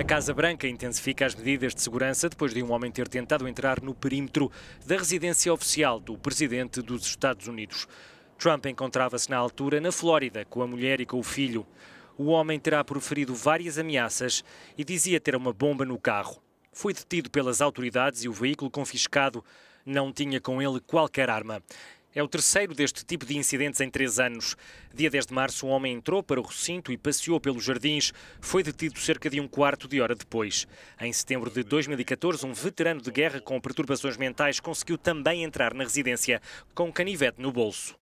A Casa Branca intensifica as medidas de segurança depois de um homem ter tentado entrar no perímetro da residência oficial do presidente dos Estados Unidos. Trump encontrava-se na altura na Flórida com a mulher e com o filho. O homem terá proferido várias ameaças e dizia ter uma bomba no carro. Foi detido pelas autoridades e o veículo confiscado não tinha com ele qualquer arma. É o terceiro deste tipo de incidentes em três anos. Dia 10 de março, um homem entrou para o recinto e passeou pelos jardins. Foi detido cerca de um quarto de hora depois. Em setembro de 2014, um veterano de guerra com perturbações mentais conseguiu também entrar na residência com um canivete no bolso.